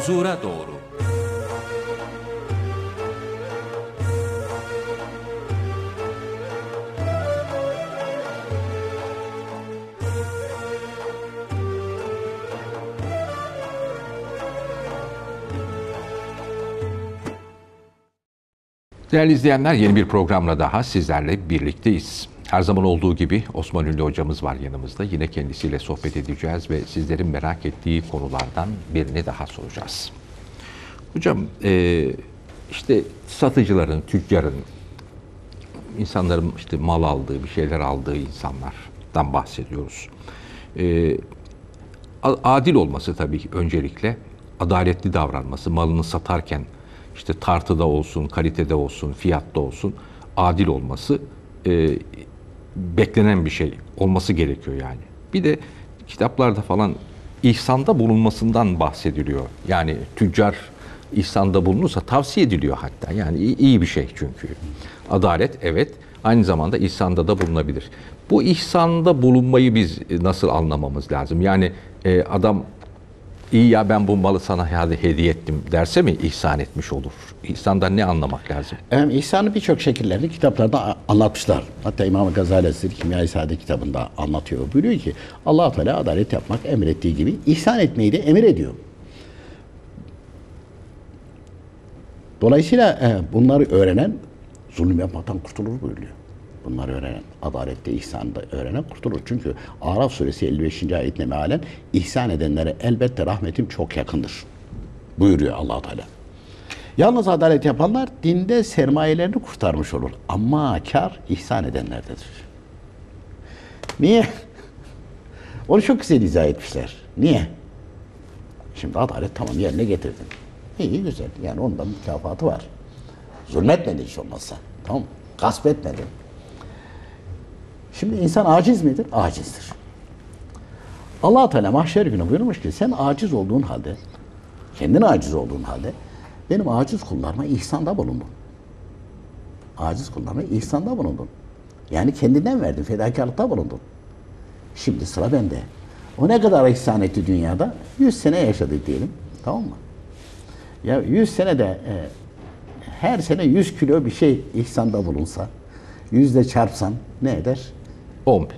huzura doğru. Değerli izleyenler yeni bir programla daha sizlerle birlikteyiz. Her zaman olduğu gibi Osman Ünlü hocamız var yanımızda. Yine kendisiyle sohbet edeceğiz ve sizlerin merak ettiği konulardan birini daha soracağız. Hocam e, işte satıcıların, tüccarın, insanların işte mal aldığı, bir şeyler aldığı insanlardan bahsediyoruz. E, adil olması tabii öncelikle, adaletli davranması, malını satarken işte tartıda olsun, kalitede olsun, fiyatta olsun adil olması e, beklenen bir şey olması gerekiyor yani. Bir de kitaplarda falan ihsanda bulunmasından bahsediliyor. Yani tüccar ihsanda bulunursa tavsiye ediliyor hatta. Yani iyi, bir şey çünkü. Adalet evet aynı zamanda ihsanda da bulunabilir. Bu ihsanda bulunmayı biz nasıl anlamamız lazım? Yani e, adam iyi ya ben bu malı sana hediye ettim derse mi ihsan etmiş olur? İhsandan ne anlamak lazım? Efendim, ihsanı birçok şekillerde kitaplarda anlatmışlar. Hatta İmam Gazali Hazretleri Kimya-i Sade kitabında anlatıyor. Buyuruyor ki allah Teala adalet yapmak emrettiği gibi ihsan etmeyi de emir ediyor. Dolayısıyla e, bunları öğrenen zulüm yapmaktan kurtulur buyuruyor. Bunları öğrenen, adalette, ihsanda öğrenen kurtulur. Çünkü Araf suresi 55. ayetine mealen ihsan edenlere elbette rahmetim çok yakındır. Buyuruyor allah Teala. Yalnız adalet yapanlar dinde sermayelerini kurtarmış olur. Ama kar ihsan edenlerdedir. Niye? Onu çok güzel izah etmişler. Niye? Şimdi adalet tamam yerine getirdin. İyi güzel. Yani onda mükafatı var. Zulmetmedin hiç olmazsa. Tamam mı? Gasp etmedin. Şimdi insan aciz midir? Acizdir. allah Teala mahşer günü buyurmuş ki sen aciz olduğun halde, kendin aciz olduğun halde benim aciz kullarıma ihsanda bulundun. Aciz kullarıma ihsanda bulundun. Yani kendinden verdin, fedakarlıkta bulundun. Şimdi sıra bende. O ne kadar ihsan etti dünyada? 100 sene yaşadı diyelim. Tamam mı? Ya 100 senede e, her sene 100 kilo bir şey ihsanda bulunsa, yüzle çarpsan ne eder? 10 bin.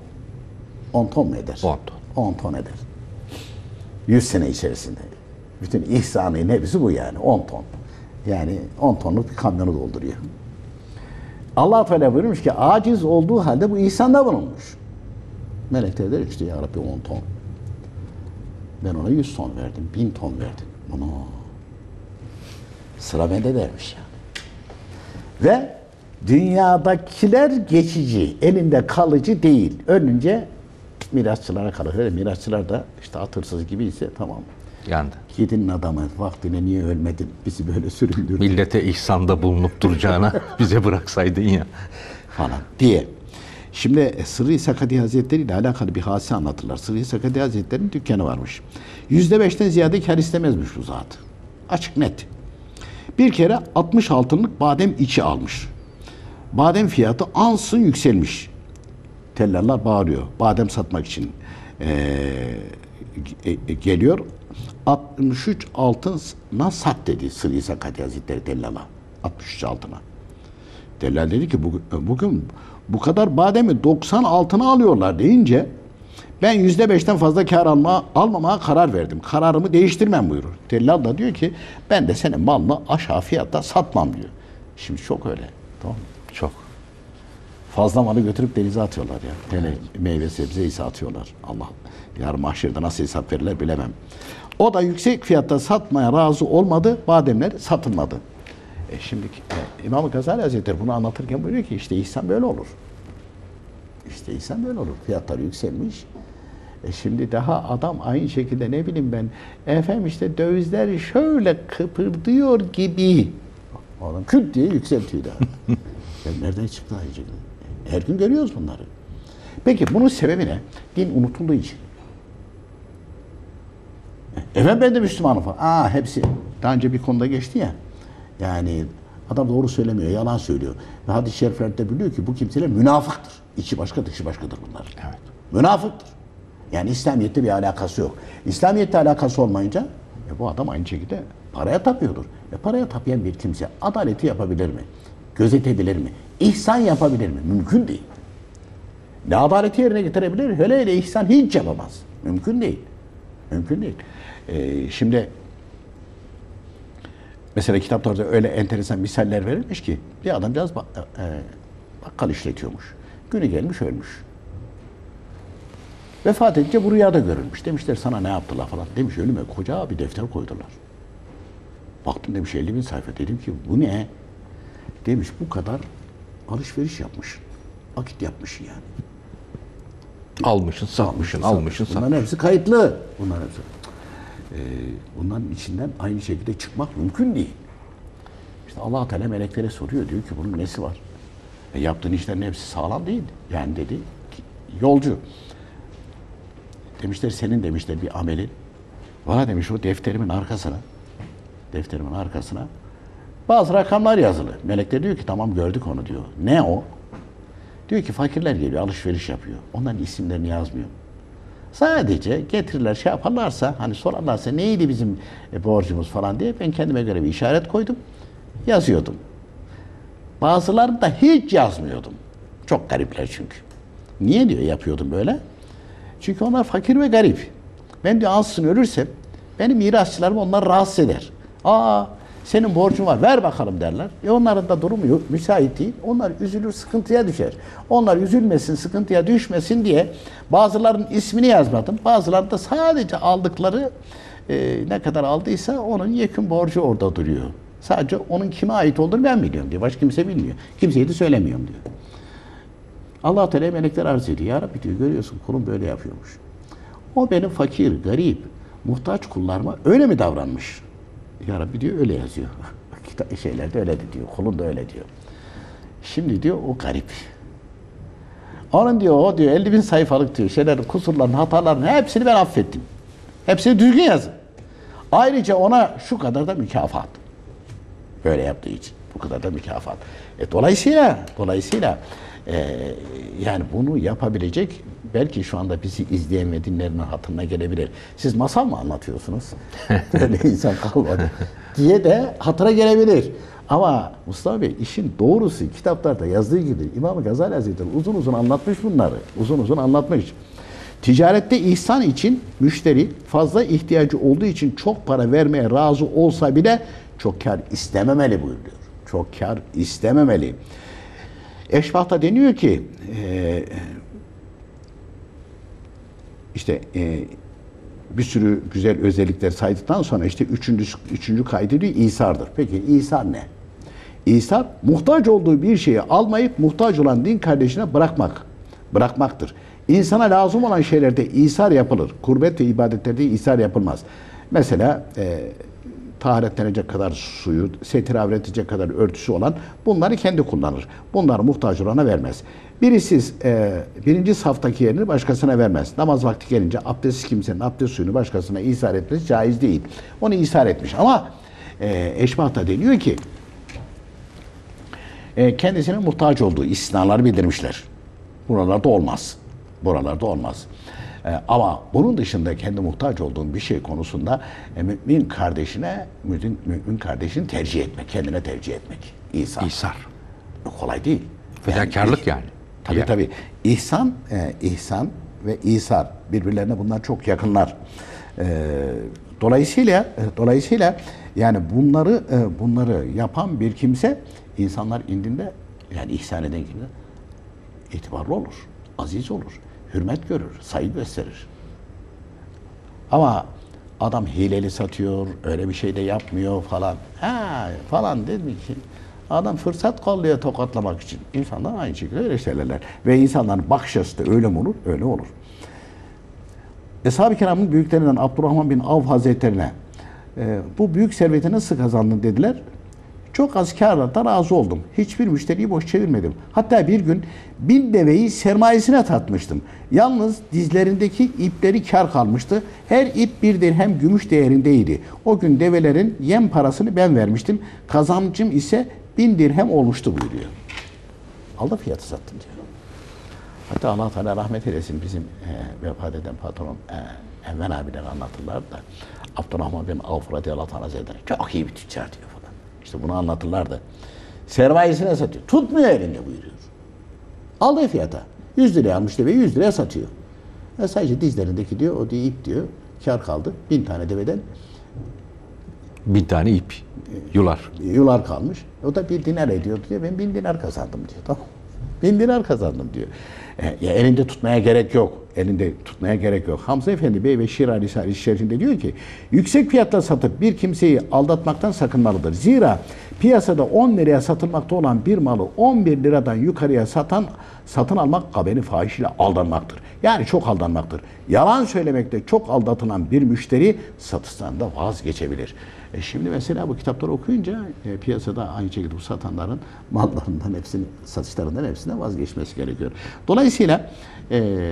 10 ton mu eder? 10 ton. 10 ton eder. 100 sene içerisinde. Bütün ihsanı nebzi bu yani 10 ton. Yani 10 tonluk bir kamyonu dolduruyor. Allah Teala buyurmuş ki aciz olduğu halde bu ihsanda bulunmuş. Melekler der işte ya Rabbi 10 ton. Ben ona 100 ton verdim, 1000 ton verdim. Bunu sıra bende dermiş yani. Ve Dünyadakiler geçici, elinde kalıcı değil. Önce mirasçılara kalır. Öyle mirasçılar da işte atırsız gibi ise tamam. Yandı. Yedinin adamı vaktine niye ölmedin? Bizi böyle süründürdün. Millete ihsanda bulunup duracağına bize bıraksaydın ya. Falan diye. Şimdi e, Sırrı Sakadi Hazretleri ile alakalı bir hadise anlatırlar. Sırrı Sakadi Hazretleri'nin dükkanı varmış. Yüzde beşten ziyade kar istemezmiş bu zat. Açık net. Bir kere 60 altınlık badem içi almış. Badem fiyatı ansın yükselmiş. Tellerler bağırıyor. Badem satmak için ee, e, e, geliyor. 63 altına sat dedi Sırıysa Katya Hazretleri Tellal'a. 63 altına. Teller dedi ki bugün bu kadar bademi 90 altına alıyorlar deyince ben yüzde beşten fazla kar alma, almamaya karar verdim. Kararımı değiştirmem buyurur. Tellal da diyor ki ben de senin malını aşağı fiyatta satmam diyor. Şimdi çok öyle. Tamam mı? Çok. Fazla malı götürüp denize atıyorlar ya. Yani. Meyve sebze ise atıyorlar. Allah yar mahşerde nasıl hesap verirler bilemem. O da yüksek fiyatta satmaya razı olmadı. Bademler satılmadı. E şimdi e, İmam Gazali Hazretleri bunu anlatırken buyuruyor ki işte ihsan böyle olur. İşte ihsan böyle olur. Fiyatlar yükselmiş. E şimdi daha adam aynı şekilde ne bileyim ben efendim işte dövizler şöyle kıpırdıyor gibi. Oğlum küt diye yükseltiyor daha. Ya nereden çıktı ayrıca? Her gün görüyoruz bunları. Peki bunun sebebi ne? Din unutulduğu için. Efendim ben de Müslümanım falan. Aa hepsi. Daha önce bir konuda geçti ya. Yani adam doğru söylemiyor, yalan söylüyor. Ve hadis-i şeriflerde biliyor ki bu kimseler münafıktır. İçi başka dışı başkadır bunlar. Evet. Münafıktır. Yani İslamiyet'te bir alakası yok. İslamiyet'te alakası olmayınca e, bu adam aynı şekilde paraya tapıyordur. E, paraya tapayan bir kimse adaleti yapabilir mi? Gözetebilir mi? İhsan yapabilir mi? Mümkün değil. Ne adaleti yerine getirebilir? Hele hele ihsan hiç yapamaz. Mümkün değil. Mümkün değil. Ee, şimdi mesela kitaplarda öyle enteresan misaller verilmiş ki bir adamcağız bak, e, e, bakkal işletiyormuş. Günü gelmiş ölmüş. Vefat edince bu rüyada görülmüş. Demişler sana ne yaptılar falan. Demiş ölüme koca bir defter koydular. Baktım demiş 50 bin sayfa. Dedim ki bu ne? Demiş bu kadar alışveriş yapmış. Akit yapmış yani. Almışsın, satmışsın, almışsın, satmışsın. Bunların hepsi kayıtlı. Bunların hepsi. Ee, bunların içinden aynı şekilde çıkmak mümkün değil. İşte allah Teala meleklere soruyor. Diyor ki bunun nesi var? E, yaptığın işlerin hepsi sağlam değil. Yani dedi yolcu. Demişler senin demişler bir amelin. Bana demiş o defterimin arkasına defterimin arkasına bazı rakamlar yazılı. Melek de diyor ki tamam gördük onu diyor. Ne o? Diyor ki fakirler geliyor alışveriş yapıyor. Onların isimlerini yazmıyor. Sadece getirirler şey yaparlarsa hani sorarlarsa neydi bizim e, borcumuz falan diye ben kendime göre bir işaret koydum. Yazıyordum. Bazılarını da hiç yazmıyordum. Çok garipler çünkü. Niye diyor yapıyordum böyle? Çünkü onlar fakir ve garip. Ben diyor ansızın ölürsem benim mirasçılarım onlar rahatsız eder. Aa senin borcun var ver bakalım derler. E onların da durumu yok, müsait değil. Onlar üzülür sıkıntıya düşer. Onlar üzülmesin sıkıntıya düşmesin diye bazılarının ismini yazmadım. Bazıları da sadece aldıkları e, ne kadar aldıysa onun yekün borcu orada duruyor. Sadece onun kime ait olduğunu ben biliyorum diyor. Başka kimse bilmiyor. Kimseye de söylemiyorum diyor. Allah Teala melekler arz ediyor. Ya Rabbi diyor görüyorsun kulum böyle yapıyormuş. O benim fakir, garip, muhtaç kullarıma öyle mi davranmış? Ya Rabbi diyor öyle yazıyor. Şeylerde öyle diyor. Kulun da öyle diyor. Şimdi diyor o garip. Onun diyor o diyor 50 bin sayfalık diyor şeylerin kusurların hataların hepsini ben affettim. Hepsini düzgün yazın. Ayrıca ona şu kadar da mükafat. Böyle yaptığı için bu kadar da mükafat. E, dolayısıyla dolayısıyla e, yani bunu yapabilecek belki şu anda bizi izleyen ve dinleyenin hatırına gelebilir. Siz masal mı anlatıyorsunuz? Böyle insan kalmadı diye de hatıra gelebilir. Ama Mustafa Bey işin doğrusu kitaplarda yazdığı gibi İmam Gazali Hazretleri uzun uzun anlatmış bunları. Uzun uzun anlatmış. Ticarette ihsan için müşteri fazla ihtiyacı olduğu için çok para vermeye razı olsa bile çok kar istememeli buyuruyor. Çok kar istememeli. Eşbahta deniyor ki e, işte e, bir sürü güzel özellikler saydıktan sonra işte üçüncü, üçüncü kaydeli İsar'dır. Peki İsar ne? İsar muhtaç olduğu bir şeyi almayıp muhtaç olan din kardeşine bırakmak. Bırakmaktır. İnsana lazım olan şeylerde İsar yapılır. Kurbet ve ibadetlerde İsar yapılmaz. Mesela e, taharetlenecek kadar suyu, setir avretecek kadar örtüsü olan bunları kendi kullanır. Bunları muhtaç olana vermez. Birisi e, birinci saftaki yerini başkasına vermez. Namaz vakti gelince abdestsiz kimsenin abdest suyunu başkasına ishar etmesi caiz değil. Onu ishar etmiş ama e, Eşbah da deniyor ki e, kendisine muhtaç olduğu istisnalar bildirmişler. Buralarda olmaz. Buralarda olmaz. E, ama bunun dışında kendi muhtaç olduğun bir şey konusunda e, mümin kardeşine mümin, mümin kardeşini tercih etmek, kendine tercih etmek. İhsar. İhsar. Kolay değil. Fedakarlık yani. yani. Tabii yani. tabii. İhsan, e, ihsan ve İsar birbirlerine bunlar çok yakınlar. E, dolayısıyla e, dolayısıyla yani bunları e, bunları yapan bir kimse insanlar indinde yani ihsan eden kimse itibarlı olur, aziz olur, hürmet görür, saygı gösterir. Ama adam hileli satıyor, öyle bir şey de yapmıyor falan. Ha falan dedi ki Adam fırsat kolluyor tokatlamak için. İnsanlar aynı şekilde öyle söylerler. Ve insanların bakış açısı öyle mi olur? Öyle olur. Eshab-ı kiramın büyüklerinden Abdurrahman bin Av Hazretlerine e, bu büyük serveti nasıl kazandın dediler. Çok az kârla da razı oldum. Hiçbir müşteriyi boş çevirmedim. Hatta bir gün bin deveyi sermayesine tatmıştım. Yalnız dizlerindeki ipleri kar kalmıştı. Her ip bir dirhem gümüş değerindeydi. O gün develerin yem parasını ben vermiştim. Kazancım ise bin dirhem olmuştu buyuruyor. Aldı fiyatı sattım diyor. Hatta Allah Teala rahmet eylesin bizim e, vefat eden patronum e, Enver abiler anlatırlar da Abdurrahman bin Avf radıyallahu anh hazretleri çok iyi bir tüccar diyor falan. İşte bunu anlatırlar da sermayesine satıyor. Tutmuyor elinde buyuruyor. Aldığı fiyata. 100 liraya almış deveyi 100 liraya satıyor. E sadece dizlerindeki diyor o diye ip diyor kar kaldı. Bin tane deveden Bin tane ip, yular. Yular kalmış. O da bir dinar ediyor diyor. Ben bin dinar kazandım diyor. Tamam. Bin dinar kazandım diyor. E, ya elinde tutmaya gerek yok. Elinde tutmaya gerek yok. Hamza Efendi Bey ve Şirali Sarı şerhinde diyor ki yüksek fiyatta satıp bir kimseyi aldatmaktan sakınmalıdır. Zira piyasada 10 liraya satılmakta olan bir malı 11 liradan yukarıya satan satın almak kabeni fahiş ile aldanmaktır. Yani çok aldanmaktır. Yalan söylemekte çok aldatılan bir müşteri satıştan da vazgeçebilir. E şimdi mesela bu kitapları okuyunca e, piyasada aynı şekilde bu satanların mallarından hepsini, satışlarından hepsine vazgeçmesi gerekiyor. Dolayısıyla e,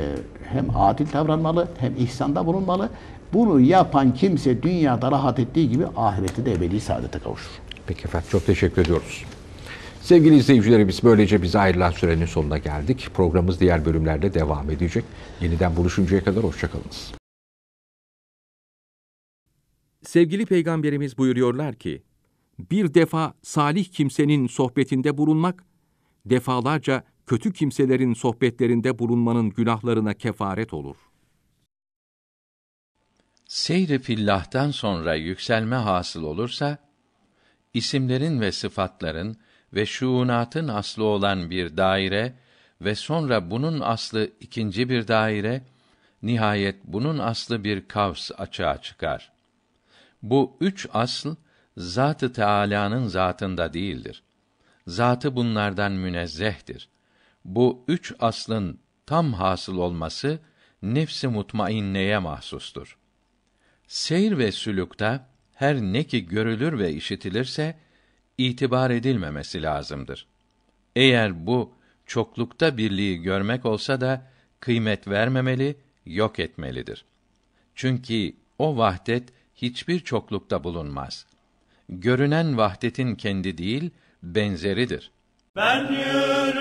hem adil davranmalı hem ihsanda bulunmalı. Bunu yapan kimse dünyada rahat ettiği gibi ahirette de ebedi saadete kavuşur. Peki efendim çok teşekkür ediyoruz. Sevgili izleyicilerimiz böylece bize ayrılan sürenin sonuna geldik. Programımız diğer bölümlerde devam edecek. Yeniden buluşuncaya kadar hoşçakalınız. Sevgili Peygamberimiz buyuruyorlar ki, bir defa salih kimsenin sohbetinde bulunmak, defalarca kötü kimselerin sohbetlerinde bulunmanın günahlarına kefaret olur. Seyri fillah'tan sonra yükselme hasıl olursa, isimlerin ve sıfatların ve şuunatın aslı olan bir daire ve sonra bunun aslı ikinci bir daire, nihayet bunun aslı bir kavs açığa çıkar.'' Bu üç asl Zatı Teala'nın zatında değildir. Zatı bunlardan münezzehtir. Bu üç aslın tam hasıl olması nefsi mutmainneye mahsustur. Seyir ve sülükte her ne ki görülür ve işitilirse itibar edilmemesi lazımdır. Eğer bu çoklukta birliği görmek olsa da kıymet vermemeli, yok etmelidir. Çünkü o vahdet hiçbir çoklukta bulunmaz. Görünen vahdetin kendi değil, benzeridir. Ben yürü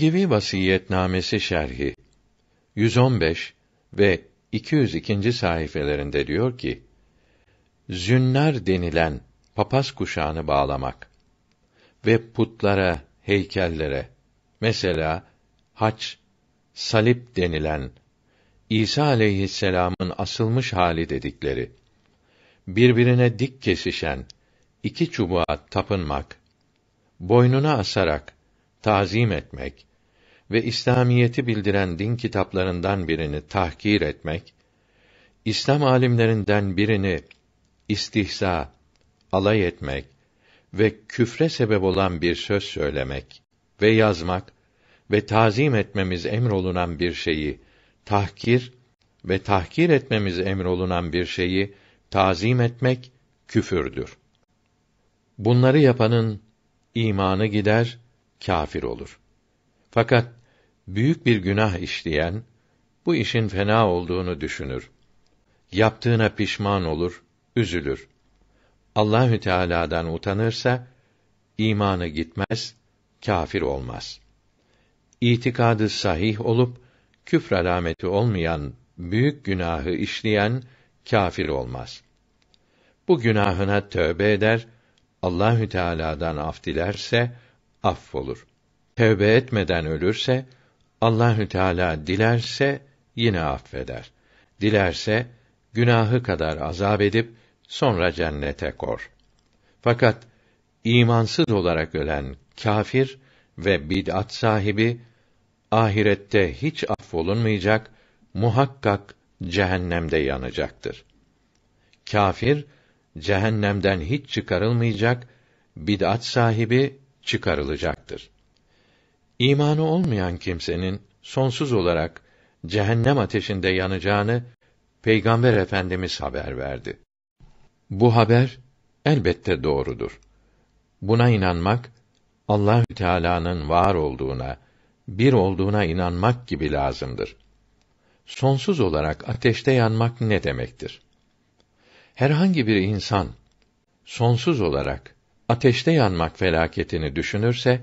Birgivi Vasiyetnamesi şerhi 115 ve 202. sayfelerinde diyor ki: Zünnar denilen papaz kuşağını bağlamak ve putlara, heykellere mesela haç, salip denilen İsa aleyhisselamın asılmış hali dedikleri birbirine dik kesişen iki çubuğa tapınmak, boynuna asarak tazim etmek ve İslamiyeti bildiren din kitaplarından birini tahkir etmek, İslam alimlerinden birini istihza, alay etmek ve küfre sebep olan bir söz söylemek ve yazmak ve tazim etmemiz emrolunan bir şeyi tahkir ve tahkir etmemiz emrolunan bir şeyi tazim etmek küfürdür. Bunları yapanın imanı gider kâfir olur. Fakat büyük bir günah işleyen bu işin fena olduğunu düşünür. Yaptığına pişman olur, üzülür. Allahü Teala'dan utanırsa imanı gitmez, kâfir olmaz. İtikadı sahih olup küfr alameti olmayan büyük günahı işleyen kâfir olmaz. Bu günahına tövbe eder, Allahü Teala'dan af dilerse affolur. Tevbe etmeden ölürse Allahü Teala dilerse yine affeder. Dilerse günahı kadar azab edip sonra cennete kor. Fakat imansız olarak ölen kafir ve bid'at sahibi ahirette hiç affolunmayacak, muhakkak cehennemde yanacaktır. Kafir cehennemden hiç çıkarılmayacak, bid'at sahibi çıkarılacaktır. İmanı olmayan kimsenin sonsuz olarak cehennem ateşinde yanacağını Peygamber Efendimiz haber verdi. Bu haber elbette doğrudur. Buna inanmak Allahü Teala'nın var olduğuna, bir olduğuna inanmak gibi lazımdır. Sonsuz olarak ateşte yanmak ne demektir? Herhangi bir insan sonsuz olarak ateşte yanmak felaketini düşünürse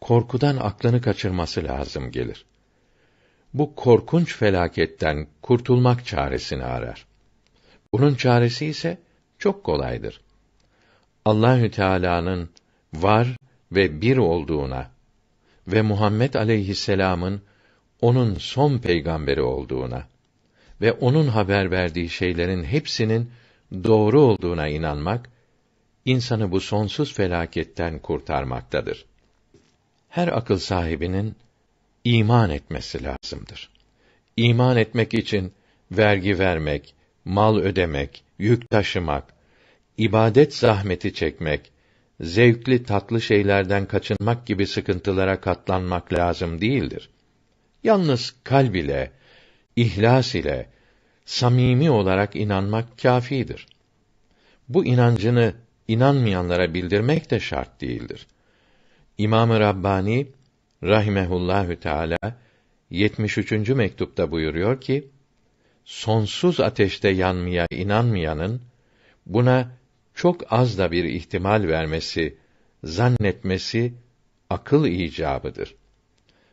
korkudan aklını kaçırması lazım gelir. Bu korkunç felaketten kurtulmak çaresini arar. Bunun çaresi ise çok kolaydır. Allahü Teala'nın var ve bir olduğuna ve Muhammed aleyhisselam'ın onun son peygamberi olduğuna ve onun haber verdiği şeylerin hepsinin doğru olduğuna inanmak insanı bu sonsuz felaketten kurtarmaktadır. Her akıl sahibinin iman etmesi lazımdır. İman etmek için vergi vermek, mal ödemek, yük taşımak, ibadet zahmeti çekmek, zevkli tatlı şeylerden kaçınmak gibi sıkıntılara katlanmak lazım değildir. Yalnız kalb ile, ihlas ile, samimi olarak inanmak kâfidir. Bu inancını inanmayanlara bildirmek de şart değildir. İmam-ı Rabbani rahimehullahü teala 73. mektupta buyuruyor ki: Sonsuz ateşte yanmaya inanmayanın buna çok az da bir ihtimal vermesi, zannetmesi akıl icabıdır.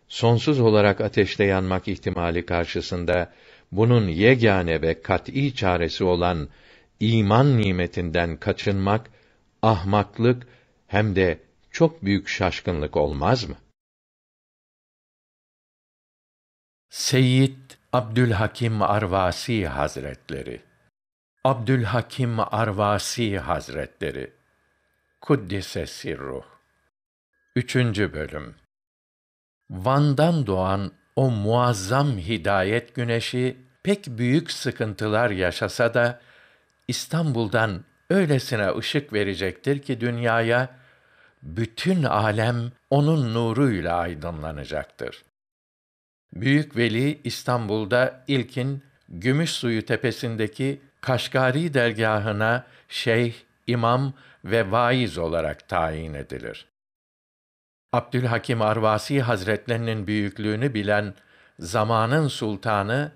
Sonsuz olarak ateşte yanmak ihtimali karşısında bunun yegane ve kat'î çaresi olan iman nimetinden kaçınmak ahmaklık hem de çok büyük şaşkınlık olmaz mı? Seyyid Abdülhakim Arvasi Hazretleri Abdülhakim Arvasi Hazretleri Kuddise sirruh üçüncü bölüm Van'dan doğan o muazzam hidayet güneşi pek büyük sıkıntılar yaşasa da İstanbul'dan öylesine ışık verecektir ki dünyaya bütün alem onun nuruyla aydınlanacaktır. Büyük Veli İstanbul'da ilkin Gümüş Suyu tepesindeki Kaşgari dergahına şeyh, imam ve vaiz olarak tayin edilir. Abdülhakim Arvasi Hazretlerinin büyüklüğünü bilen zamanın sultanı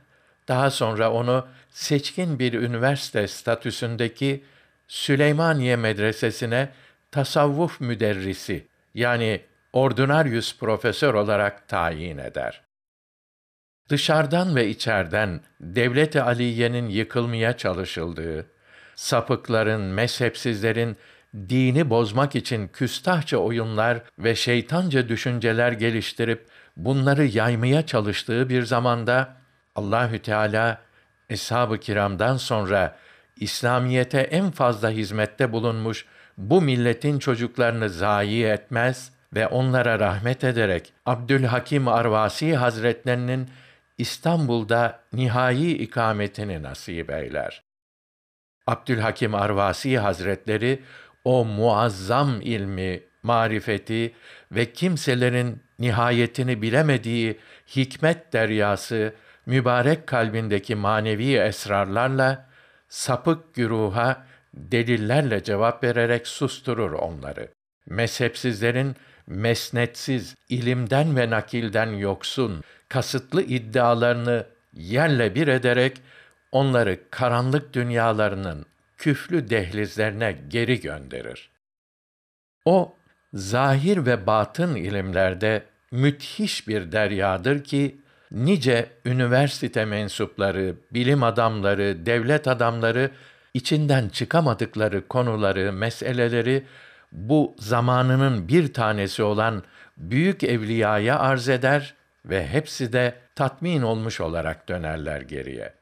daha sonra onu seçkin bir üniversite statüsündeki Süleymaniye Medresesi'ne tasavvuf müderrisi yani ordinaryüs profesör olarak tayin eder. Dışarıdan ve içerden devlet-i aliyenin yıkılmaya çalışıldığı, sapıkların, mezhepsizlerin dini bozmak için küstahça oyunlar ve şeytanca düşünceler geliştirip bunları yaymaya çalıştığı bir zamanda Allahü Teala eshab-ı kiramdan sonra İslamiyete en fazla hizmette bulunmuş bu milletin çocuklarını zayi etmez ve onlara rahmet ederek Abdülhakim Arvasi Hazretlerinin İstanbul'da nihai ikametini nasip eyler. Abdülhakim Arvasi Hazretleri o muazzam ilmi, marifeti ve kimselerin nihayetini bilemediği hikmet deryası mübarek kalbindeki manevi esrarlarla sapık güruha delillerle cevap vererek susturur onları. Mezhepsizlerin mesnetsiz, ilimden ve nakilden yoksun, kasıtlı iddialarını yerle bir ederek onları karanlık dünyalarının küflü dehlizlerine geri gönderir. O, zahir ve batın ilimlerde müthiş bir deryadır ki, nice üniversite mensupları, bilim adamları, devlet adamları içinden çıkamadıkları konuları, meseleleri bu zamanının bir tanesi olan büyük evliyaya arz eder ve hepsi de tatmin olmuş olarak dönerler geriye.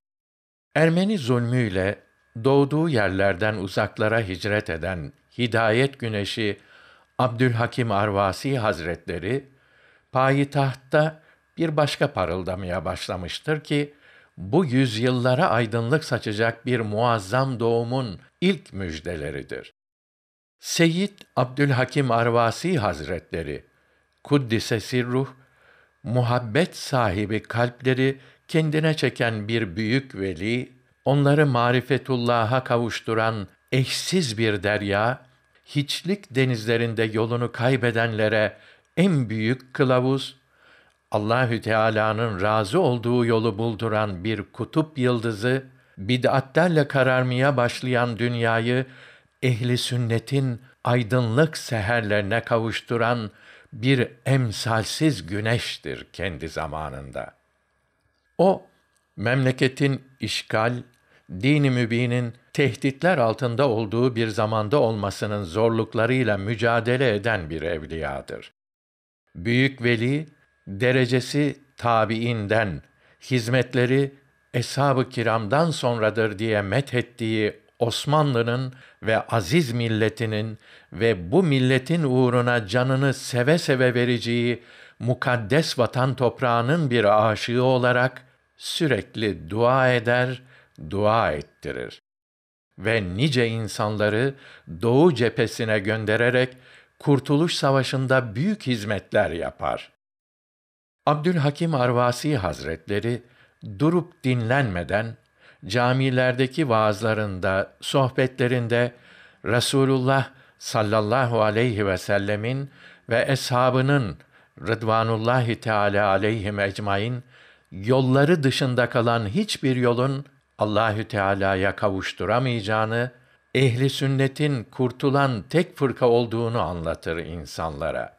Ermeni zulmüyle doğduğu yerlerden uzaklara hicret eden Hidayet Güneşi Abdülhakim Arvasi Hazretleri payitahtta bir başka parıldamaya başlamıştır ki bu yüzyıllara aydınlık saçacak bir muazzam doğumun ilk müjdeleridir. Seyyid Abdülhakim Arvasi Hazretleri Kuddise sirruh muhabbet sahibi kalpleri kendine çeken bir büyük veli, onları marifetullah'a kavuşturan eşsiz bir derya, hiçlik denizlerinde yolunu kaybedenlere en büyük kılavuz, Allahü Teala'nın razı olduğu yolu bulduran bir kutup yıldızı, bid'atlerle kararmaya başlayan dünyayı ehli sünnetin aydınlık seherlerine kavuşturan bir emsalsiz güneştir kendi zamanında. O memleketin işgal, dini mübinin tehditler altında olduğu bir zamanda olmasının zorluklarıyla mücadele eden bir evliyadır. Büyük veli derecesi tabiinden, hizmetleri eshab-ı kiramdan sonradır diye methettiği Osmanlı'nın ve aziz milletinin ve bu milletin uğruna canını seve seve vereceği mukaddes vatan toprağının bir aşığı olarak sürekli dua eder, dua ettirir. Ve nice insanları Doğu cephesine göndererek Kurtuluş Savaşı'nda büyük hizmetler yapar. Abdülhakim Arvasi Hazretleri durup dinlenmeden camilerdeki vaazlarında, sohbetlerinde Resulullah sallallahu aleyhi ve sellemin ve eshabının Rıdvanullahi Teala aleyhim ecmain yolları dışında kalan hiçbir yolun Allahü Teala'ya kavuşturamayacağını, ehli sünnetin kurtulan tek fırka olduğunu anlatır insanlara.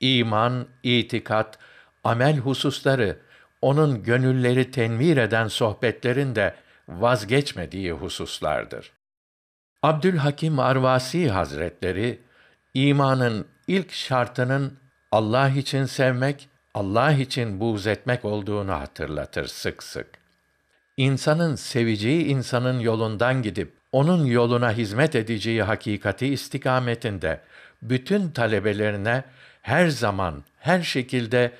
İman, itikat, amel hususları, onun gönülleri tenvir eden sohbetlerin de vazgeçmediği hususlardır. Abdülhakim Arvasi Hazretleri, imanın ilk şartının Allah için sevmek, Allah için buğz etmek olduğunu hatırlatır sık sık. İnsanın seveceği insanın yolundan gidip, onun yoluna hizmet edeceği hakikati istikametinde, bütün talebelerine her zaman, her şekilde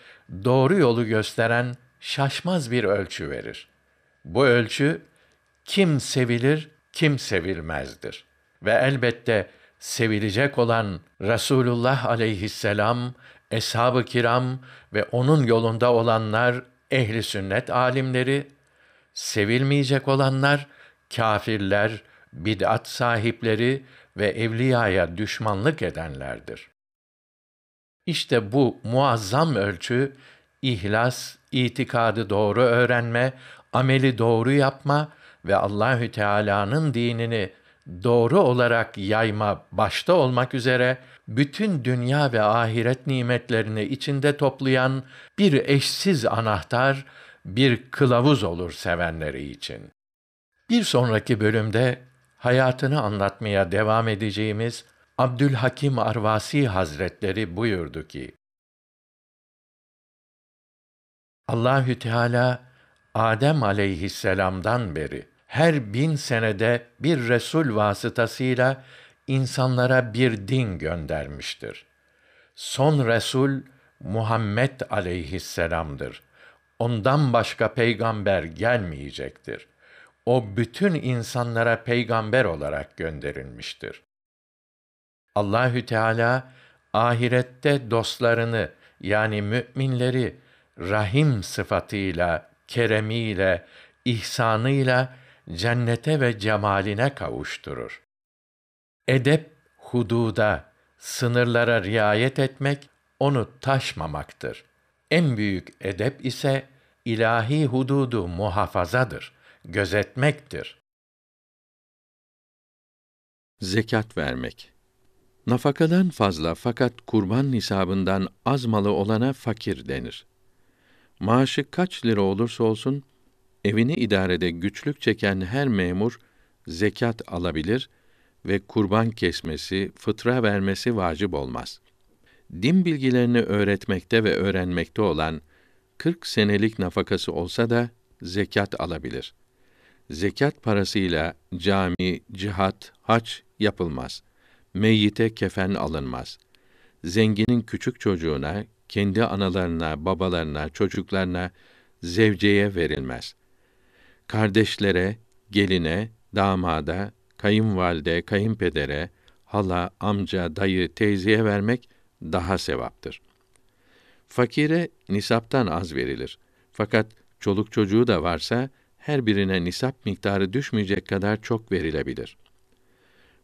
doğru yolu gösteren şaşmaz bir ölçü verir. Bu ölçü kim sevilir, kim sevilmezdir. Ve elbette sevilecek olan Resulullah aleyhisselam, eshab-ı kiram ve onun yolunda olanlar ehli sünnet alimleri, sevilmeyecek olanlar kafirler, bid'at sahipleri ve evliyaya düşmanlık edenlerdir. İşte bu muazzam ölçü, ihlas, itikadı doğru öğrenme, ameli doğru yapma ve Allahü Teala'nın dinini doğru olarak yayma başta olmak üzere bütün dünya ve ahiret nimetlerini içinde toplayan bir eşsiz anahtar, bir kılavuz olur sevenleri için. Bir sonraki bölümde hayatını anlatmaya devam edeceğimiz Abdülhakim Arvasi Hazretleri buyurdu ki: Allahü Teala Adem aleyhisselam'dan beri her bin senede bir resul vasıtasıyla insanlara bir din göndermiştir. Son resul Muhammed aleyhisselam'dır. Ondan başka peygamber gelmeyecektir. O bütün insanlara peygamber olarak gönderilmiştir. Allahü Teala ahirette dostlarını yani müminleri rahim sıfatıyla, keremiyle, ihsanıyla cennete ve cemaline kavuşturur. Edep hududa, sınırlara riayet etmek, onu taşmamaktır. En büyük edep ise ilahi hududu muhafazadır, gözetmektir. Zekat vermek Nafakadan fazla fakat kurban nisabından az malı olana fakir denir. Maaşı kaç lira olursa olsun, evini idarede güçlük çeken her memur zekat alabilir ve kurban kesmesi, fıtra vermesi vacip olmaz. Din bilgilerini öğretmekte ve öğrenmekte olan 40 senelik nafakası olsa da zekat alabilir. Zekat parasıyla cami, cihat, haç yapılmaz.'' meyyite kefen alınmaz. Zenginin küçük çocuğuna, kendi analarına, babalarına, çocuklarına, zevceye verilmez. Kardeşlere, geline, damada, kayınvalide, kayınpedere, hala, amca, dayı, teyzeye vermek daha sevaptır. Fakire nisaptan az verilir. Fakat çoluk çocuğu da varsa her birine nisap miktarı düşmeyecek kadar çok verilebilir.''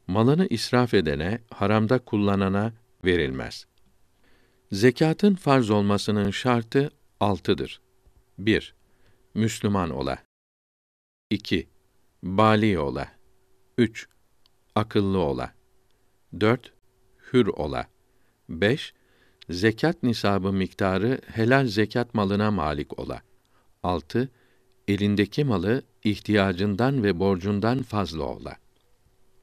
malını israf edene, haramda kullanana verilmez. Zekatın farz olmasının şartı altıdır. 1. Müslüman ola. 2. Bali ola. 3. Akıllı ola. 4. Hür ola. 5. Zekat nisabı miktarı helal zekat malına malik ola. 6. Elindeki malı ihtiyacından ve borcundan fazla ola.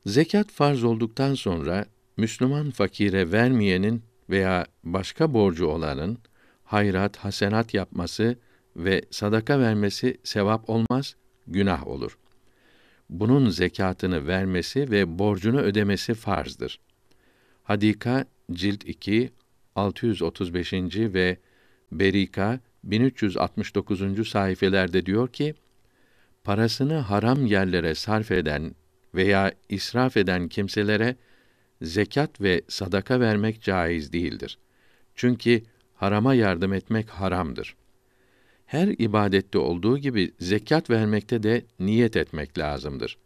Zekat farz olduktan sonra Müslüman fakire vermeyenin veya başka borcu olanın hayrat, hasenat yapması ve sadaka vermesi sevap olmaz, günah olur. Bunun zekatını vermesi ve borcunu ödemesi farzdır. Hadika cilt 2 635. ve Berika 1369. sayfelerde diyor ki: Parasını haram yerlere sarf eden veya israf eden kimselere zekat ve sadaka vermek caiz değildir. Çünkü harama yardım etmek haramdır. Her ibadette olduğu gibi zekat vermekte de niyet etmek lazımdır.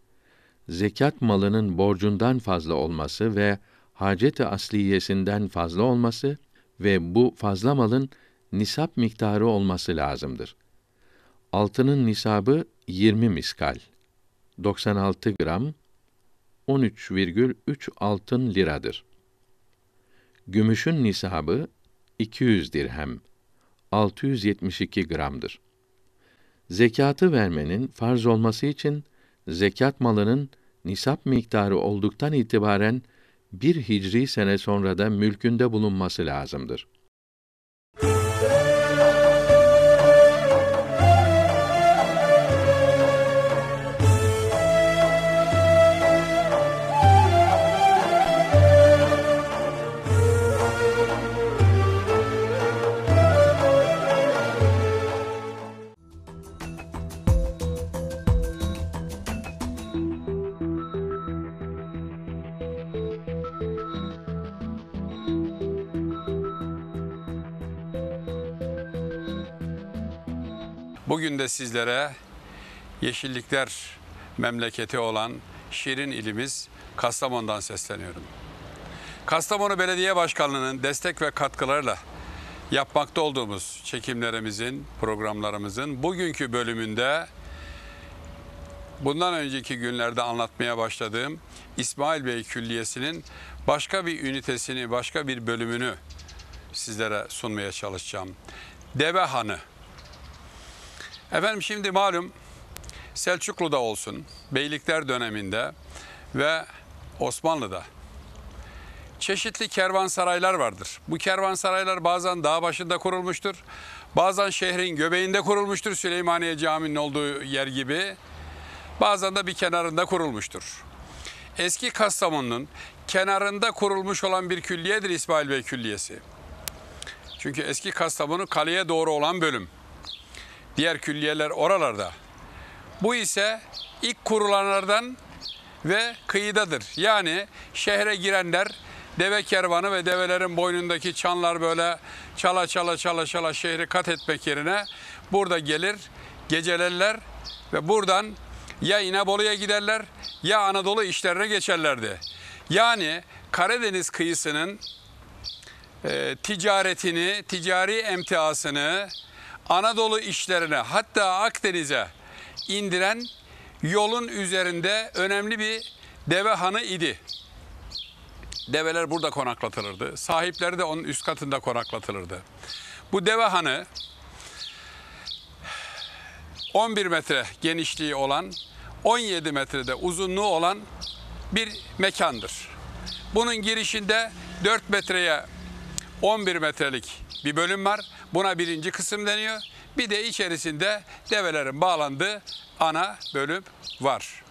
Zekat malının borcundan fazla olması ve hacet asliyesinden fazla olması ve bu fazla malın nisap miktarı olması lazımdır. Altının nisabı 20 miskal 96 gram 13,3 altın liradır. Gümüşün nisabı 200 dirhem 672 gramdır. Zekatı vermenin farz olması için zekat malının nisap miktarı olduktan itibaren bir hicri sene sonra da mülkünde bulunması lazımdır. de sizlere yeşillikler memleketi olan şirin ilimiz Kastamonu'dan sesleniyorum. Kastamonu Belediye Başkanlığı'nın destek ve katkılarıyla yapmakta olduğumuz çekimlerimizin, programlarımızın bugünkü bölümünde bundan önceki günlerde anlatmaya başladığım İsmail Bey Külliyesi'nin başka bir ünitesini, başka bir bölümünü sizlere sunmaya çalışacağım. Deve Hanı Efendim şimdi malum Selçuklu'da olsun, beylikler döneminde ve Osmanlı'da çeşitli kervansaraylar vardır. Bu kervansaraylar bazen dağ başında kurulmuştur. Bazen şehrin göbeğinde kurulmuştur Süleymaniye Camii'nin olduğu yer gibi. Bazen de bir kenarında kurulmuştur. Eski Kastamonu'nun kenarında kurulmuş olan bir külliyedir İsmail Bey Külliyesi. Çünkü eski Kastamonu kaleye doğru olan bölüm. Diğer külliyeler oralarda. Bu ise ilk kurulanlardan ve kıyıdadır. Yani şehre girenler deve kervanı ve develerin boynundaki çanlar böyle çala çala çala çala şehri kat etmek yerine burada gelir, gecelerler ve buradan ya İnebolu'ya giderler ya Anadolu işlerine geçerlerdi. Yani Karadeniz kıyısının e, ticaretini, ticari emtiasını, Anadolu işlerine hatta Akdeniz'e indiren yolun üzerinde önemli bir deve hanı idi. Develer burada konaklatılırdı. Sahipleri de onun üst katında konaklatılırdı. Bu deve hanı 11 metre genişliği olan, 17 metrede uzunluğu olan bir mekandır. Bunun girişinde 4 metreye 11 metrelik bir bölüm var. Buna birinci kısım deniyor. Bir de içerisinde develerin bağlandığı ana bölüm var.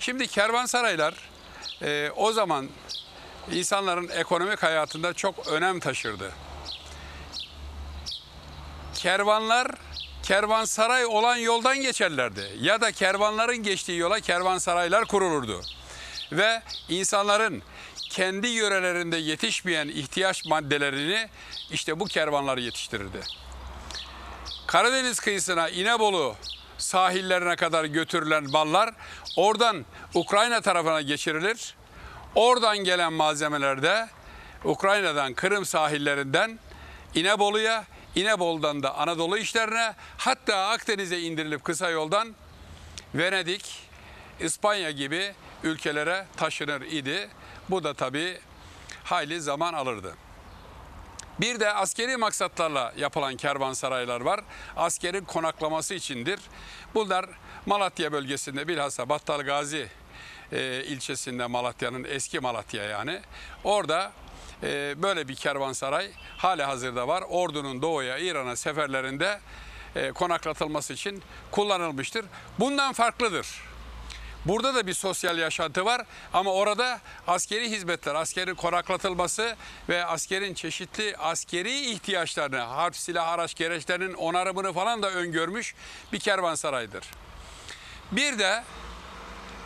Şimdi kervansaraylar e, o zaman insanların ekonomik hayatında çok önem taşırdı. Kervanlar kervansaray olan yoldan geçerlerdi ya da kervanların geçtiği yola kervansaraylar kurulurdu. Ve insanların kendi yörelerinde yetişmeyen ihtiyaç maddelerini işte bu kervanlar yetiştirirdi. Karadeniz kıyısına İnebolu sahillerine kadar götürülen ballar, oradan Ukrayna tarafına geçirilir. Oradan gelen malzemeler de Ukrayna'dan Kırım sahillerinden İnebolu'ya, İnebolu'dan da Anadolu işlerine hatta Akdeniz'e indirilip kısa yoldan Venedik, İspanya gibi ülkelere taşınır idi. Bu da tabii hayli zaman alırdı. Bir de askeri maksatlarla yapılan kervansaraylar var. Askerin konaklaması içindir. Bunlar Malatya bölgesinde bilhassa Battal Gazi e, ilçesinde Malatya'nın eski Malatya yani. Orada e, böyle bir kervansaray hali hazırda var. Ordunun doğuya İran'a seferlerinde e, konaklatılması için kullanılmıştır. Bundan farklıdır. Burada da bir sosyal yaşantı var ama orada askeri hizmetler, askerin konaklatılması ve askerin çeşitli askeri ihtiyaçlarını, harp, silah, araç, gereçlerinin onarımını falan da öngörmüş bir kervansaraydır. Bir de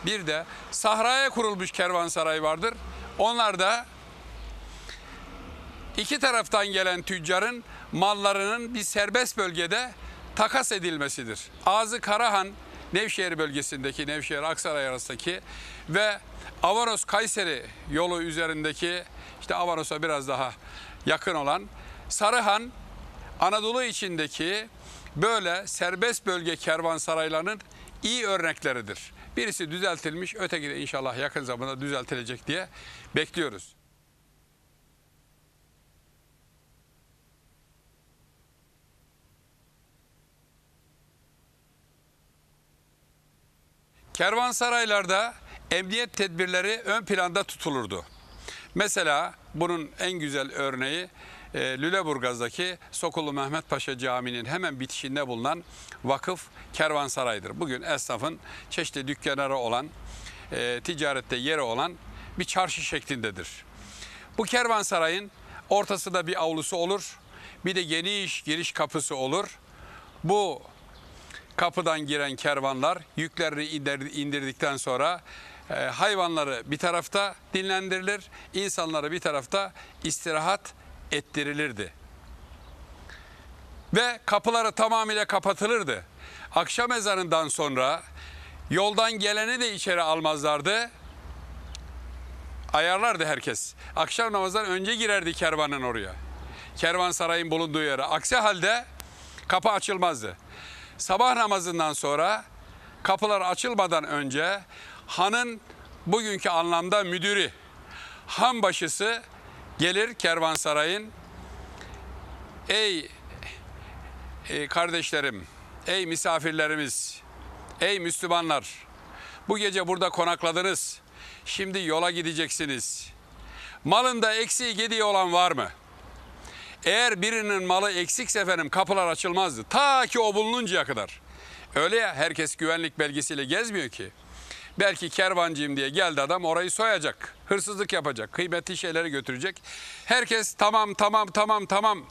bir de sahraya kurulmuş kervansaray vardır. Onlar da iki taraftan gelen tüccarın mallarının bir serbest bölgede takas edilmesidir. Ağzı Karahan Nevşehir bölgesindeki Nevşehir Aksaray arasındaki ve Avaros Kayseri yolu üzerindeki işte Avaros'a biraz daha yakın olan Sarıhan Anadolu içindeki böyle serbest bölge kervansaraylarının iyi örnekleridir. Birisi düzeltilmiş, öteki de inşallah yakın zamanda düzeltilecek diye bekliyoruz. Kervansaraylarda emniyet tedbirleri ön planda tutulurdu. Mesela bunun en güzel örneği e, Lüleburgaz'daki Sokulu Mehmet Paşa Camii'nin hemen bitişinde bulunan vakıf kervansaraydır. Bugün esnafın çeşitli dükkanları olan, e, ticarette yeri olan bir çarşı şeklindedir. Bu kervansarayın ortasında bir avlusu olur, bir de geniş giriş kapısı olur. Bu Kapıdan giren kervanlar yüklerini indirdikten sonra e, hayvanları bir tarafta dinlendirilir, insanları bir tarafta istirahat ettirilirdi. Ve kapıları tamamıyla kapatılırdı. Akşam ezanından sonra yoldan geleni de içeri almazlardı. Ayarlardı herkes. Akşam namazdan önce girerdi kervanın oraya. sarayın bulunduğu yere. Aksi halde kapı açılmazdı sabah namazından sonra kapılar açılmadan önce hanın bugünkü anlamda müdürü, han başısı gelir kervansarayın ey e, kardeşlerim, ey misafirlerimiz, ey Müslümanlar bu gece burada konakladınız. Şimdi yola gideceksiniz. Malında eksiği gediği olan var mı? Eğer birinin malı eksikse efendim kapılar açılmazdı. Ta ki o bulununcaya kadar. Öyle ya herkes güvenlik belgesiyle gezmiyor ki. Belki kervancıyım diye geldi adam orayı soyacak. Hırsızlık yapacak. Kıymetli şeyleri götürecek. Herkes tamam tamam tamam tamam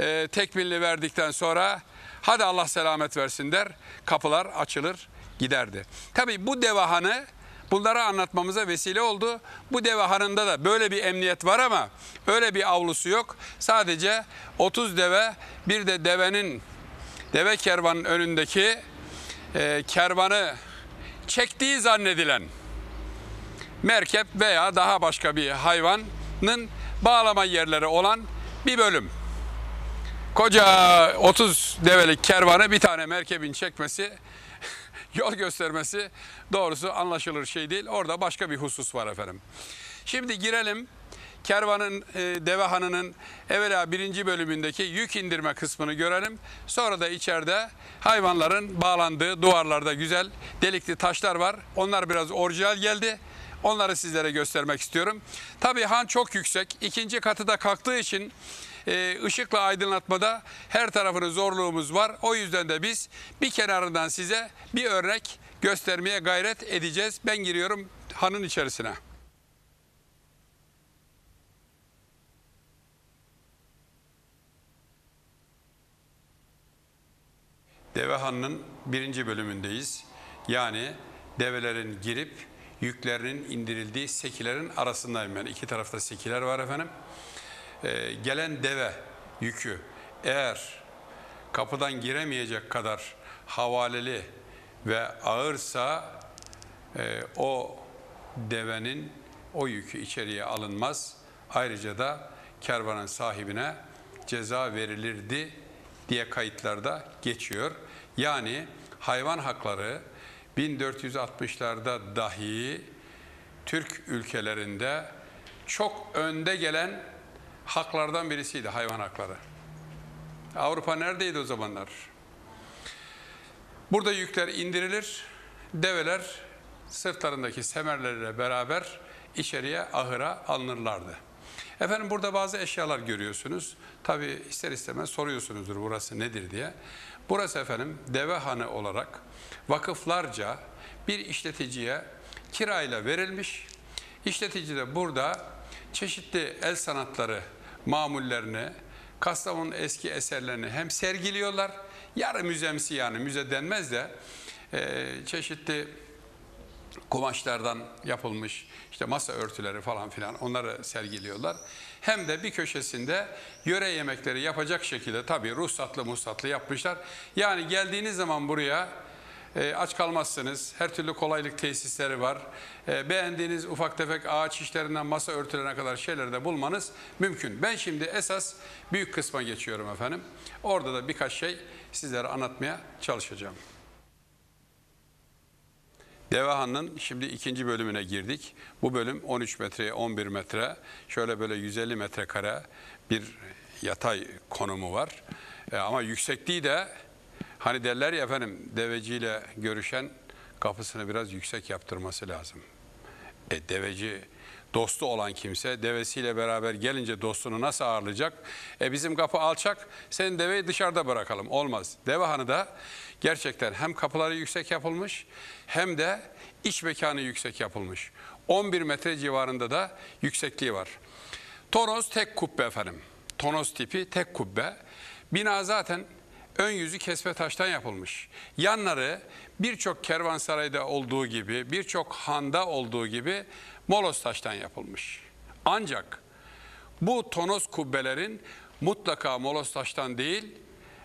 e, tekmilli verdikten sonra hadi Allah selamet versin der. Kapılar açılır giderdi. Tabi bu devahanı Bunları anlatmamıza vesile oldu. Bu deve harında da böyle bir emniyet var ama öyle bir avlusu yok. Sadece 30 deve bir de devenin deve kervanın önündeki e, kervanı çektiği zannedilen merkep veya daha başka bir hayvanın bağlama yerleri olan bir bölüm. Koca 30 develik kervanı bir tane merkebin çekmesi yol göstermesi doğrusu anlaşılır şey değil. Orada başka bir husus var efendim. Şimdi girelim kervanın e, deve hanının evvela birinci bölümündeki yük indirme kısmını görelim. Sonra da içeride hayvanların bağlandığı duvarlarda güzel delikli taşlar var. Onlar biraz orijinal geldi. Onları sizlere göstermek istiyorum. Tabii han çok yüksek. İkinci katı da kalktığı için e, ışıkla aydınlatmada her tarafını zorluğumuz var. O yüzden de biz bir kenarından size bir örnek göstermeye gayret edeceğiz. Ben giriyorum hanın içerisine. Deve Hanı'nın birinci bölümündeyiz. Yani develerin girip yüklerinin indirildiği sekilerin arasındayım ben. Yani iki tarafta sekiler var efendim. Ee, gelen deve yükü eğer kapıdan giremeyecek kadar havaleli ve ağırsa e, o devenin o yükü içeriye alınmaz. Ayrıca da kervanın sahibine ceza verilirdi diye kayıtlarda geçiyor. Yani hayvan hakları 1460'larda dahi Türk ülkelerinde çok önde gelen haklardan birisiydi hayvan hakları. Avrupa neredeydi o zamanlar? Burada yükler indirilir, develer sırtlarındaki semerleriyle beraber içeriye ahıra alınırlardı. Efendim burada bazı eşyalar görüyorsunuz. Tabi ister istemez soruyorsunuzdur burası nedir diye. Burası efendim devehane olarak vakıflarca bir işleticiye kirayla verilmiş. İşletici de burada çeşitli el sanatları mamullerini, Kastamonu'nun eski eserlerini hem sergiliyorlar, yarı müzemsi yani müze denmez de e, çeşitli kumaşlardan yapılmış işte masa örtüleri falan filan onları sergiliyorlar. Hem de bir köşesinde yöre yemekleri yapacak şekilde tabii ruhsatlı musatlı yapmışlar. Yani geldiğiniz zaman buraya e, aç kalmazsınız. Her türlü kolaylık tesisleri var. E, beğendiğiniz ufak tefek ağaç işlerinden masa örtülerine kadar şeyleri de bulmanız mümkün. Ben şimdi esas büyük kısma geçiyorum efendim. Orada da birkaç şey sizlere anlatmaya çalışacağım. Devahan'ın şimdi ikinci bölümüne girdik. Bu bölüm 13 metreye 11 metre, şöyle böyle 150 metrekare bir yatay konumu var. E, ama yüksekliği de Hani derler ya efendim deveciyle görüşen kafasını biraz yüksek yaptırması lazım. E deveci dostu olan kimse devesiyle beraber gelince dostunu nasıl ağırlayacak? E bizim kapı alçak, senin deveyi dışarıda bırakalım. Olmaz. Deve hanı da gerçekten hem kapıları yüksek yapılmış hem de iç mekanı yüksek yapılmış. 11 metre civarında da yüksekliği var. Toros tek kubbe efendim. Tonos tipi tek kubbe. Bina zaten Ön yüzü kesme taştan yapılmış. Yanları birçok kervansarayda olduğu gibi, birçok handa olduğu gibi molos taştan yapılmış. Ancak bu tonos kubbelerin mutlaka molos taştan değil,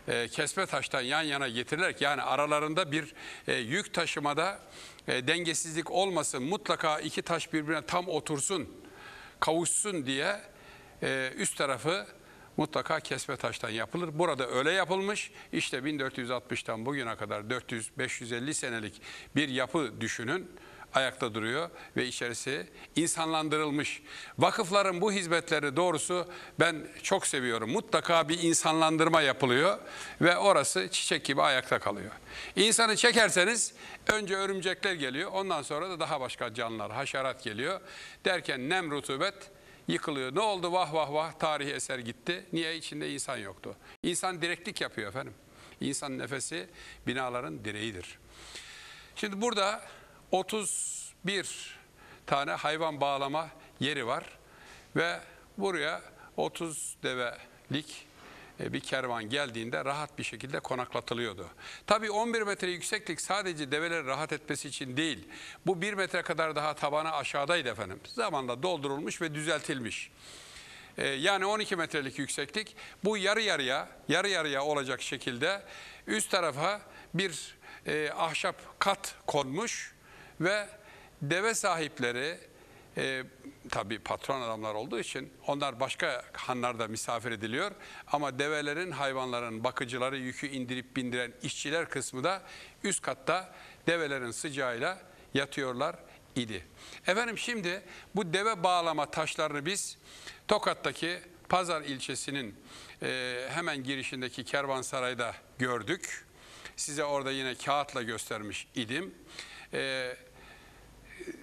e, kesme taştan yan yana getirilerek yani aralarında bir e, yük taşımada e, dengesizlik olmasın, mutlaka iki taş birbirine tam otursun, kavuşsun diye e, üst tarafı mutlaka kesme taştan yapılır. Burada öyle yapılmış. İşte 1460'tan bugüne kadar 400-550 senelik bir yapı düşünün ayakta duruyor ve içerisi insanlandırılmış. Vakıfların bu hizmetleri doğrusu ben çok seviyorum. Mutlaka bir insanlandırma yapılıyor ve orası çiçek gibi ayakta kalıyor. İnsanı çekerseniz önce örümcekler geliyor ondan sonra da daha başka canlılar haşerat geliyor. Derken nem rutubet yıkılıyor. Ne oldu vah vah vah tarihi eser gitti. Niye içinde insan yoktu? İnsan direklik yapıyor efendim. İnsan nefesi binaların direğidir. Şimdi burada 31 tane hayvan bağlama yeri var ve buraya 30 develik e, bir kervan geldiğinde rahat bir şekilde konaklatılıyordu. Tabii 11 metre yükseklik sadece develerin rahat etmesi için değil. Bu 1 metre kadar daha tabana aşağıdaydı efendim. Zamanla doldurulmuş ve düzeltilmiş e, yani 12 metrelik yükseklik bu yarı yarıya yarı yarıya olacak şekilde üst tarafa bir e, ahşap kat konmuş ve deve sahipleri e, tabii patron adamlar olduğu için onlar başka hanlarda misafir ediliyor. Ama develerin, hayvanların bakıcıları yükü indirip bindiren işçiler kısmı da üst katta develerin sıcağıyla yatıyorlar idi. Efendim şimdi bu deve bağlama taşlarını biz Tokat'taki Pazar ilçesinin e, hemen girişindeki kervansarayda gördük. Size orada yine kağıtla göstermiş idim. E,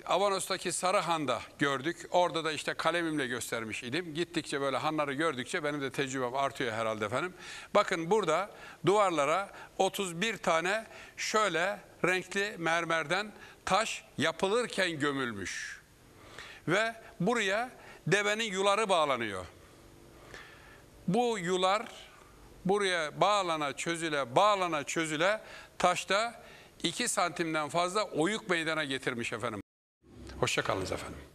Avanos'taki Sarıhan'da gördük. Orada da işte kalemimle göstermiş idim. Gittikçe böyle hanları gördükçe benim de tecrübem artıyor herhalde efendim. Bakın burada duvarlara 31 tane şöyle renkli mermerden taş yapılırken gömülmüş. Ve buraya devenin yuları bağlanıyor. Bu yular buraya bağlana çözüle bağlana çözüle taşta 2 santimden fazla oyuk meydana getirmiş efendim. Hoşçakalınız efendim.